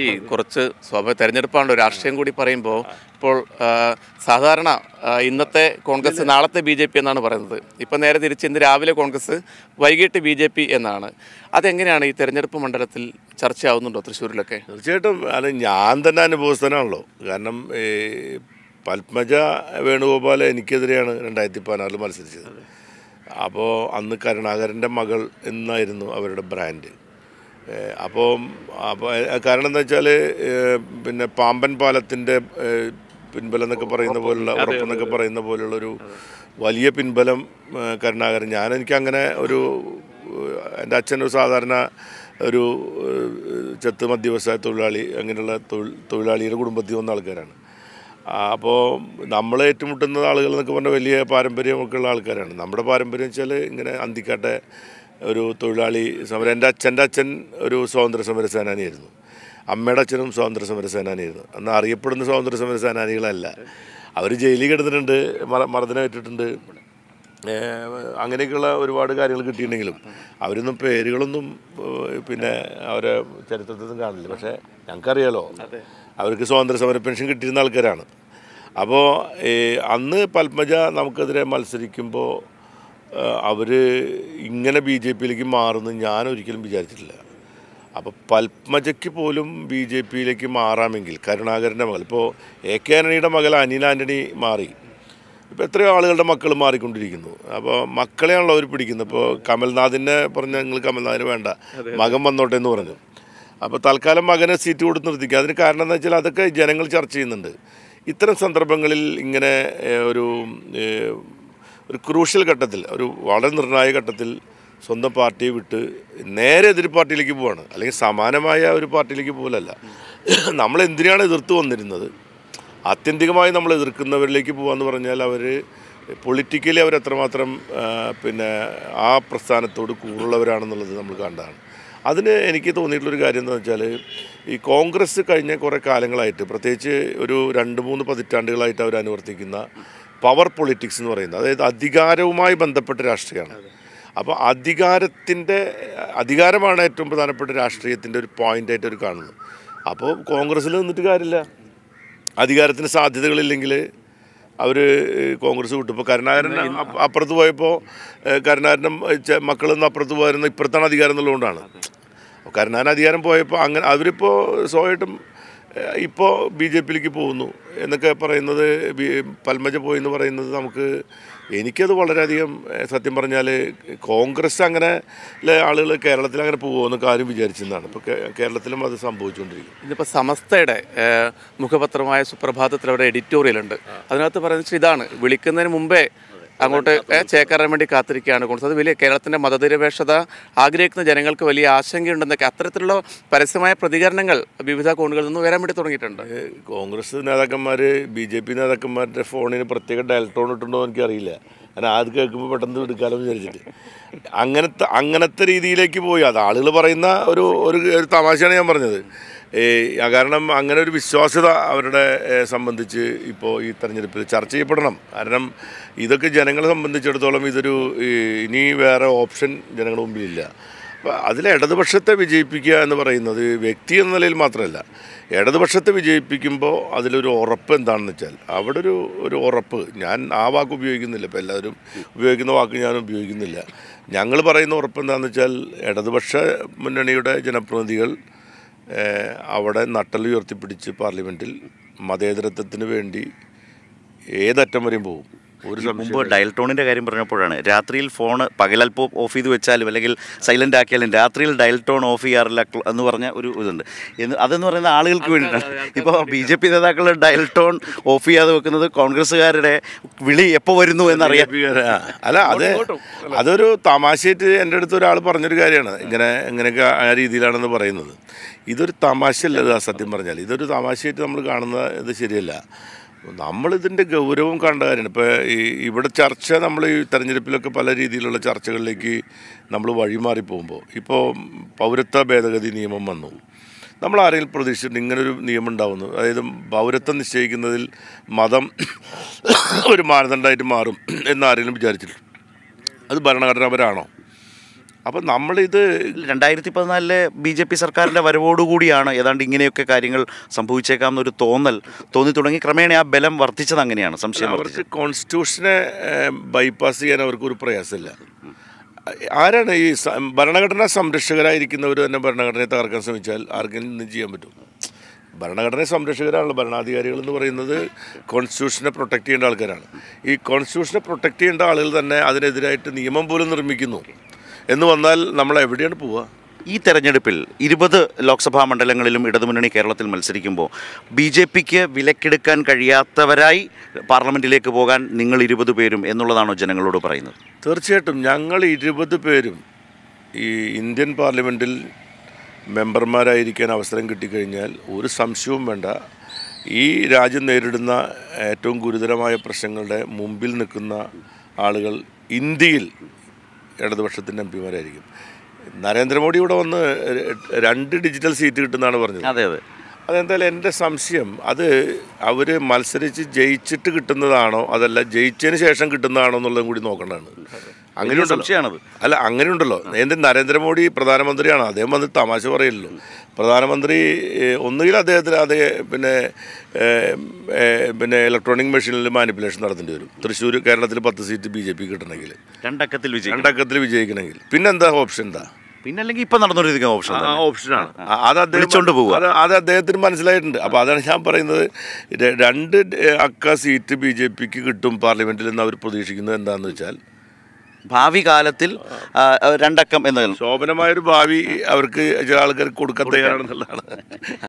ഈ കുറച്ച് സ്വാഭാവിക തെരഞ്ഞെടുപ്പാണല്ലോ രാഷ്ട്രീയം കൂടി പറയുമ്പോൾ ഇപ്പോൾ സാധാരണ ഇന്നത്തെ കോൺഗ്രസ് നാളത്തെ ബി ജെ പി എന്നാണ് പറയുന്നത് ഇപ്പം നേരെ തിരിച്ച് ഇന്ന് രാവിലെ കോൺഗ്രസ് വൈകിട്ട് ബി ജെ പി എന്നാണ് അതെങ്ങനെയാണ് ഈ തെരഞ്ഞെടുപ്പ് മണ്ഡലത്തിൽ ചർച്ചയാവുന്നുണ്ടോ തൃശ്ശൂരിലൊക്കെ തീർച്ചയായിട്ടും അല്ല ഞാൻ തന്നെ അനുഭവസ്ഥനാണല്ലോ കാരണം ഈ പത്മജ വേണുഗോപാൽ എനിക്കെതിരെയാണ് രണ്ടായിരത്തി പതിനാറിൽ മത്സരിച്ചത് അപ്പോൾ അന്ന് കരുണാകരൻ്റെ മകൾ എന്നായിരുന്നു അവരുടെ ബ്രാൻഡ് അപ്പോൾ അപ്പോൾ കാരണം എന്താ വെച്ചാൽ പിന്നെ പാമ്പൻ പാലത്തിൻ്റെ പിൻബലം എന്നൊക്കെ പറയുന്ന പോലുള്ള ഉറപ്പെന്നൊക്കെ പറയുന്ന പോലുള്ളൊരു വലിയ പിൻബലം കരുണാകരൻ ഞാൻ എനിക്ക് അങ്ങനെ ഒരു എൻ്റെ അച്ഛൻ ഒരു സാധാരണ ഒരു ചെത്ത് മധ്യവ്യവസായ തൊഴിലാളി അങ്ങനെയുള്ള തൊഴിലാളിയുടെ കുടുംബത്തിൽ വന്ന ആൾക്കാരാണ് അപ്പോൾ നമ്മൾ ഏറ്റുമുട്ടുന്ന ആളുകൾ എന്നൊക്കെ പറഞ്ഞാൽ വലിയ പാരമ്പര്യമൊക്കെ ഉള്ള ആൾക്കാരാണ് നമ്മുടെ പാരമ്പര്യം വെച്ചാൽ ഇങ്ങനെ അന്തിക്കാട്ടെ ഒരു തൊഴിലാളി സമരം എൻ്റെ അച്ഛൻ്റെ അച്ഛൻ ഒരു സ്വാതന്ത്ര്യ സമര സേനാനിയായിരുന്നു അമ്മയുടെ അച്ഛനും സ്വാതന്ത്ര്യ സമര സേനാനിയായിരുന്നു അന്ന് അറിയപ്പെടുന്ന സ്വാതന്ത്ര്യ സമര സേനാനികളല്ല അവർ ജയിലിൽ കിടന്നിട്ടുണ്ട് മറ മർദ്ദനം ഇട്ടിട്ടുണ്ട് അങ്ങനെയൊക്കെയുള്ള ഒരുപാട് കാര്യങ്ങൾ കിട്ടിയിട്ടുണ്ടെങ്കിലും അവരൊന്നും പേരുകളൊന്നും പിന്നെ അവരെ ചരിത്രത്തിൽ കാണില്ല പക്ഷേ ഞങ്ങൾക്കറിയാലോ അവർക്ക് സ്വാതന്ത്ര്യ സമര പെൻഷൻ കിട്ടിയിരുന്ന ആൾക്കാരാണ് അപ്പോൾ അന്ന് പത്മജ നമുക്കെതിരെ മത്സരിക്കുമ്പോൾ അവർ ഇങ്ങനെ ബി ജെ പിയിലേക്ക് മാറുമെന്ന് ഞാൻ ഒരിക്കലും വിചാരിച്ചിട്ടില്ല അപ്പോൾ പത്മജയ്ക്ക് പോലും ബി ജെ പിയിലേക്ക് മാറാമെങ്കിൽ കരുണാകരൻ്റെ മകൾ ഇപ്പോൾ എ കെ ആൻ്റണിയുടെ മകൾ അനിൽ ആൻ്റണി മാറി ഇപ്പോൾ എത്രയോ ആളുകളുടെ മക്കൾ മാറിക്കൊണ്ടിരിക്കുന്നു അപ്പോൾ മക്കളെയാണല്ലോ അവർ പിടിക്കുന്നത് ഇപ്പോൾ കമൽനാഥിനെ പറഞ്ഞ ഞങ്ങൾ കമൽനാഥിന് വേണ്ട മകൻ വന്നോട്ടെ എന്ന് പറഞ്ഞു അപ്പോൾ തൽക്കാലം മകനെ സീറ്റ് കൊടുത്ത് നിർത്തിക്കുക അതിന് കാരണം എന്താ വെച്ചാൽ അതൊക്കെ ജനങ്ങൾ ചർച്ച ചെയ്യുന്നുണ്ട് ഇത്തരം സന്ദർഭങ്ങളിൽ ഇങ്ങനെ ഒരു ഒരു ക്രൂഷ്യൽ ഘട്ടത്തിൽ ഒരു വളരെ നിർണായക ഘട്ടത്തിൽ സ്വന്തം പാർട്ടിയെ വിട്ട് നേരെ എതിർ പാർട്ടിയിലേക്ക് പോവാണ് അല്ലെങ്കിൽ സമാനമായ ഒരു പാർട്ടിയിലേക്ക് പോലല്ല നമ്മൾ എന്തിനാണ് എതിർത്ത് വന്നിരുന്നത് ആത്യന്തികമായി നമ്മൾ എതിർക്കുന്നവരിലേക്ക് പോകാമെന്ന് പറഞ്ഞാൽ അവർ പൊളിറ്റിക്കലി അവർ എത്രമാത്രം പിന്നെ ആ പ്രസ്ഥാനത്തോട് കൂടുതലുള്ളവരാണെന്നുള്ളത് നമ്മൾ കണ്ടതാണ് അതിന് എനിക്ക് തോന്നിയിട്ടുള്ളൊരു കാര്യം എന്താണെന്ന് വെച്ചാൽ ഈ കോൺഗ്രസ് കഴിഞ്ഞ കുറേ കാലങ്ങളായിട്ട് പ്രത്യേകിച്ച് ഒരു രണ്ട് മൂന്ന് പതിറ്റാണ്ടുകളായിട്ട് അവർ അനുവർത്തിക്കുന്ന പവർ പൊളിറ്റിക്സ് എന്ന് പറയുന്നത് അതായത് അധികാരവുമായി ബന്ധപ്പെട്ട രാഷ്ട്രീയമാണ് അപ്പോൾ അധികാരത്തിൻ്റെ അധികാരമാണ് ഏറ്റവും പ്രധാനപ്പെട്ട രാഷ്ട്രീയത്തിൻ്റെ ഒരു പോയിൻ്റായിട്ട് അവർ കാണുന്നു അപ്പോൾ കോൺഗ്രസ്സിൽ നിന്നിട്ട് കാര്യമില്ല അധികാരത്തിന് സാധ്യതകളില്ലെങ്കിൽ അവർ കോൺഗ്രസ് ഇപ്പോൾ കരുണാകരൻ അപ്പുറത്ത് പോയപ്പോൾ കരുണാകരൻ്റെ മക്കളൊന്നും അപ്പുറത്ത് പോയിരുന്നു ഇപ്പുറത്താണ് അധികാരം എന്നുള്ളതുകൊണ്ടാണ് കരുണാകരൻ അധികാരം പോയപ്പോൾ അങ്ങനെ അവരിപ്പോൾ സ്വയമായിട്ടും ഇപ്പോൾ ബി ജെ പിയിലേക്ക് പോകുന്നു എന്നൊക്കെ പറയുന്നത് പൽമജ പോയി എന്ന് പറയുന്നത് നമുക്ക് എനിക്കത് വളരെയധികം സത്യം പറഞ്ഞാൽ കോൺഗ്രസ് അങ്ങനെ ആളുകൾ കേരളത്തിൽ അങ്ങനെ പോകുമെന്നൊക്കെ ആരും വിചാരിച്ചെന്നാണ് ഇപ്പോൾ കേരളത്തിലും അത് സംഭവിച്ചുകൊണ്ടിരിക്കും ഇന്നിപ്പോൾ സമസ്തയുടെ മുഖപത്രമായ സുപ്രഭാതത്തിൽ അവരുടെ എഡിറ്റോറിയലുണ്ട് അതിനകത്ത് പറയുന്നത് ഇതാണ് വിളിക്കുന്നതിന് മുമ്പേ അങ്ങോട്ട് ചേക്കേറാൻ വേണ്ടി കാത്തിരിക്കുകയാണ് കോൺഗ്രസ് അത് വലിയ കേരളത്തിൻ്റെ മതനിരപേക്ഷത ആഗ്രഹിക്കുന്ന ജനങ്ങൾക്ക് വലിയ ആശങ്കയുണ്ടെന്നൊക്കെ അത്തരത്തിലുള്ള പരസ്യമായ പ്രതികരണങ്ങൾ വിവിധ കോണുകളിൽ നിന്ന് വരാൻ വേണ്ടി തുടങ്ങിയിട്ടുണ്ട് കോൺഗ്രസ് നേതാക്കന്മാർ ബി ജെ പി നേതാക്കന്മാരുടെ ഫോണിന് പ്രത്യേക ഡയൽട്രോൺ ഇട്ടുണ്ടോ എനിക്കറിയില്ല ഞാൻ അത് കേൾക്കുമ്പോൾ പെട്ടെന്ന് എടുക്കാമെന്ന് വിചാരിച്ചിട്ട് അങ്ങനത്തെ അങ്ങനത്തെ രീതിയിലേക്ക് പോയി അത് ആളുകൾ പറയുന്ന ഒരു ഒരു തമാശയാണ് ഞാൻ പറഞ്ഞത് കാരണം അങ്ങനെ ഒരു വിശ്വാസ്യത അവരുടെ സംബന്ധിച്ച് ഇപ്പോൾ ഈ തെരഞ്ഞെടുപ്പിൽ ചർച്ച ചെയ്യപ്പെടണം കാരണം ഇതൊക്കെ ജനങ്ങളെ സംബന്ധിച്ചിടത്തോളം ഇതൊരു ഇനി വേറെ ഓപ്ഷൻ ജനങ്ങളുടെ മുമ്പിലില്ല അപ്പോൾ അതിൽ ഇടതുപക്ഷത്തെ വിജയിപ്പിക്കുക എന്ന് പറയുന്നത് വ്യക്തി എന്ന നിലയിൽ മാത്രമല്ല ഇടതുപക്ഷത്തെ വിജയിപ്പിക്കുമ്പോൾ അതിലൊരു ഉറപ്പ് എന്താണെന്ന് വെച്ചാൽ അവിടെ ഒരു ഒരു ഉറപ്പ് ഞാൻ ആ വാക്ക് ഉപയോഗിക്കുന്നില്ല ഇപ്പോൾ എല്ലാവരും ഉപയോഗിക്കുന്ന വാക്ക് ഞാൻ ഉപയോഗിക്കുന്നില്ല ഞങ്ങൾ പറയുന്ന ഉറപ്പ് എന്താണെന്ന് വെച്ചാൽ ഇടതുപക്ഷ മുന്നണിയുടെ ജനപ്രതിനിധികൾ അവിടെ നട്ടൽ ഉയർത്തിപ്പിടിച്ച് പാർലമെൻറ്റിൽ മതേതരത്വത്തിന് വേണ്ടി ഏതറ്റം വരെയും പോകും ഒരു മുമ്പ് ഡയൽ ടോണിൻ്റെ കാര്യം പറഞ്ഞപ്പോഴാണ് രാത്രിയിൽ ഫോൺ പകലൽപ്പോൾ ഓഫ് ചെയ്ത് വെച്ചാലും അല്ലെങ്കിൽ സൈലൻ്റ് ആക്കിയാലും രാത്രിയിൽ ഡയൽ ടോൺ ഓഫ് ചെയ്യാറില്ല എന്ന് പറഞ്ഞ ഒരു ഇതുണ്ട് അതെന്ന് പറയുന്ന ആളുകൾക്ക് വേണ്ടിയിട്ടാണ് ഇപ്പോൾ ബി ജെ പി നേതാക്കളുടെ ഡയൽ ടോൺ ഓഫ് ചെയ്യാതെ വെക്കുന്നത് കോൺഗ്രസ്സുകാരുടെ വിളി എപ്പോൾ വരുന്നു എന്നറിയാം അല്ല അത് അതൊരു തമാശയായിട്ട് എൻ്റെ അടുത്ത് ഒരാൾ പറഞ്ഞൊരു കാര്യമാണ് ഇങ്ങനെ ഇങ്ങനെയൊക്കെ ആ രീതിയിലാണെന്ന് പറയുന്നത് ഇതൊരു തമാശയല്ല സത്യം പറഞ്ഞാൽ ഇതൊരു തമാശയായിട്ട് നമ്മൾ കാണുന്ന ഇത് ശരിയല്ല നമ്മളിതിൻ്റെ ഗൗരവം കണ്ട കാര്യമാണ് ഇപ്പോൾ ഈ ഇവിടെ ചർച്ച നമ്മൾ ഈ തെരഞ്ഞെടുപ്പിലൊക്കെ പല രീതിയിലുള്ള ചർച്ചകളിലേക്ക് നമ്മൾ വഴിമാറി പോകുമ്പോൾ ഇപ്പോൾ പൗരത്വ ഭേദഗതി നിയമം വന്നു നമ്മൾ ആരെങ്കിലും പ്രതീക്ഷിച്ചിട്ട് ഇങ്ങനൊരു നിയമം ഉണ്ടാവുന്നു അതായത് പൗരത്വം നിശ്ചയിക്കുന്നതിൽ മതം ഒരു മാനദണ്ഡമായിട്ട് മാറും എന്ന് ആരെങ്കിലും വിചാരിച്ചിട്ടുണ്ട് അത് ഭരണഘടനാപരാണോ അപ്പം നമ്മളിത് രണ്ടായിരത്തി പതിനാലിലെ ബി ജെ പി സർക്കാരിൻ്റെ വരവോടുകൂടിയാണ് ഏതാണ്ട് ഇങ്ങനെയൊക്കെ കാര്യങ്ങൾ സംഭവിച്ചേക്കാം എന്നൊരു തോന്നൽ തോന്നി തുടങ്ങി ക്രമേണ ആ ബലം വർദ്ധിച്ചത് അങ്ങനെയാണ് സംശയം അവർക്ക് കോൺസ്റ്റിറ്റ്യൂഷനെ ബൈപ്പാസ് ചെയ്യാൻ അവർക്കൊരു പ്രയാസമില്ല ആരാണ് ഈ ഭരണഘടനാ സംരക്ഷകരായിരിക്കുന്നവർ തന്നെ ഭരണഘടനയെ തകർക്കാൻ ശ്രമിച്ചാൽ ആർക്കെങ്കിലും ചെയ്യാൻ പറ്റും ഭരണഘടനയെ സംരക്ഷകരാണല്ലോ ഭരണാധികാരികൾ എന്ന് പറയുന്നത് കോൺസ്റ്റിറ്റ്യൂഷനെ പ്രൊട്ടക്റ്റ് ചെയ്യേണ്ട ആൾക്കാരാണ് ഈ കോൺസ്റ്റിറ്റ്യൂഷനെ പ്രൊട്ടക്റ്റ് ചെയ്യേണ്ട ആളുകൾ തന്നെ അതിനെതിരായിട്ട് നിയമം പോലും നിർമ്മിക്കുന്നു എന്ന് വന്നാൽ നമ്മൾ എവിടെയാണ് പോവുക ഈ തെരഞ്ഞെടുപ്പിൽ ഇരുപത് ലോക്സഭാ മണ്ഡലങ്ങളിലും ഇടതുമുന്നണി കേരളത്തിൽ മത്സരിക്കുമ്പോൾ ബി ജെ പിക്ക് വിലക്കെടുക്കാൻ കഴിയാത്തവരായി പാർലമെൻറ്റിലേക്ക് പോകാൻ നിങ്ങൾ ഇരുപത് പേരും എന്നുള്ളതാണോ ജനങ്ങളോട് പറയുന്നത് തീർച്ചയായിട്ടും ഞങ്ങൾ ഇരുപത് പേരും ഈ ഇന്ത്യൻ പാർലമെൻറ്റിൽ മെമ്പർമാരായിരിക്കാൻ അവസരം കിട്ടിക്കഴിഞ്ഞാൽ ഒരു സംശയവും വേണ്ട ഈ രാജ്യം നേരിടുന്ന ഏറ്റവും ഗുരുതരമായ പ്രശ്നങ്ങളുടെ മുമ്പിൽ നിൽക്കുന്ന ആളുകൾ ഇന്ത്യയിൽ ഇടതുപക്ഷത്തിൻ്റെ എം പിമാരായിരിക്കും നരേന്ദ്രമോദി ഇവിടെ വന്ന് രണ്ട് ഡിജിറ്റൽ സീറ്റ് കിട്ടുന്നതാണ് പറഞ്ഞത് അതെ അതെ അതെന്തായാലും എൻ്റെ സംശയം അത് അവർ മത്സരിച്ച് ജയിച്ചിട്ട് കിട്ടുന്നതാണോ അതല്ല ജയിച്ചതിന് ശേഷം കിട്ടുന്നതാണോ എന്നുള്ളതും കൂടി നോക്കേണ്ടതാണ് അങ്ങനെ സംശയമാണത് അല്ല അങ്ങനെ ഉണ്ടല്ലോ എൻ്റെ നരേന്ദ്രമോദി പ്രധാനമന്ത്രിയാണ് അദ്ദേഹം വന്ന് തമാശ പറയില്ലല്ലോ പ്രധാനമന്ത്രി ഒന്നുകിൽ അദ്ദേഹത്തിന് അതേ പിന്നെ പിന്നെ ഇലക്ട്രോണിക് മെഷീനിൽ മാനിപ്പുലേഷൻ നടത്തേണ്ടി വരും തൃശ്ശൂർ കേരളത്തിൽ പത്ത് സീറ്റ് ബി ജെ പി കിട്ടണമെങ്കിൽ രണ്ടക്കത്തിൽ രണ്ടക്കത്തിൽ വിജയിക്കണമെങ്കിൽ പിന്നെന്താ ഓപ്ഷൻ എന്താ പിന്നെ അല്ലെങ്കിൽ ഇപ്പൊ നടന്നുകൊണ്ടിരിക്കുന്ന ഓപ്ഷൻ ആ ഓപ്ഷനാണ് അത് അദ്ദേഹം പോകുക അത് അത് അദ്ദേഹത്തിന് മനസ്സിലായിട്ടുണ്ട് അപ്പോൾ അതാണ് ഞാൻ പറയുന്നത് രണ്ട് അക്ക സീറ്റ് ബി ജെ പിക്ക് കിട്ടും പാർലമെന്റിൽ നിന്ന് അവർ പ്രതീക്ഷിക്കുന്നത് എന്താന്ന് വെച്ചാൽ ഭാവി കാലത്തിൽ രണ്ടക്കം എന്ന ശോഭനമായൊരു ഭാവി അവർക്ക് ചില ആൾക്കാർക്ക് കൊടുക്കാൻ തയ്യാറാണെന്നുള്ളതാണ്